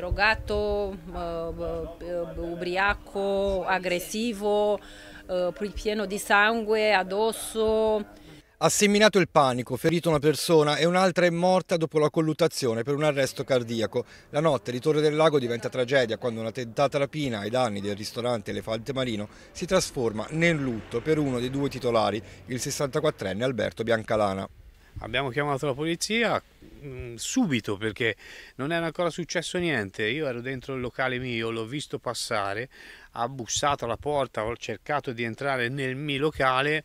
Drogato, eh, eh, ubriaco, aggressivo, eh, pieno di sangue addosso. Ha seminato il panico, ferito una persona e un'altra è morta dopo la colluttazione per un arresto cardiaco. La notte di Torre del Lago diventa tragedia quando una tentata rapina ai danni del ristorante Elefante Marino si trasforma nel lutto per uno dei due titolari, il 64enne Alberto Biancalana. Abbiamo chiamato la polizia, Mm, subito perché non era ancora successo niente. Io ero dentro il locale mio, l'ho visto passare, ha bussato alla porta, ho cercato di entrare nel mio locale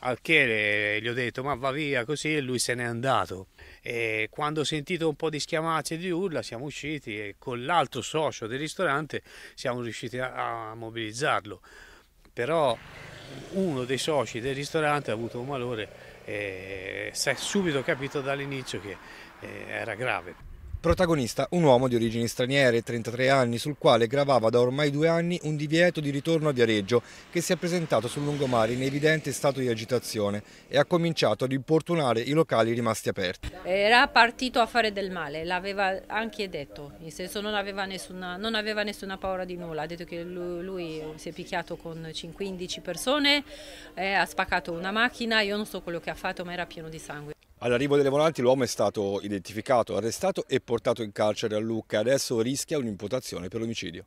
al che gli ho detto ma va via così e lui se n'è andato. E quando ho sentito un po' di schiamazze e di urla siamo usciti e con l'altro socio del ristorante siamo riusciti a, a mobilizzarlo. Però uno dei soci del ristorante ha avuto un malore e eh, si è subito capito dall'inizio che eh, era grave. Protagonista un uomo di origini straniere, 33 anni, sul quale gravava da ormai due anni un divieto di ritorno a Viareggio che si è presentato sul lungomare in evidente stato di agitazione e ha cominciato ad importunare i locali rimasti aperti. Era partito a fare del male, l'aveva anche detto, nel senso non aveva, nessuna, non aveva nessuna paura di nulla, ha detto che lui, lui si è picchiato con 15 persone, eh, ha spaccato una macchina, io non so quello che ha fatto ma era pieno di sangue. All'arrivo delle volanti l'uomo è stato identificato, arrestato e portato in carcere a Lucca. Adesso rischia un'imputazione per omicidio.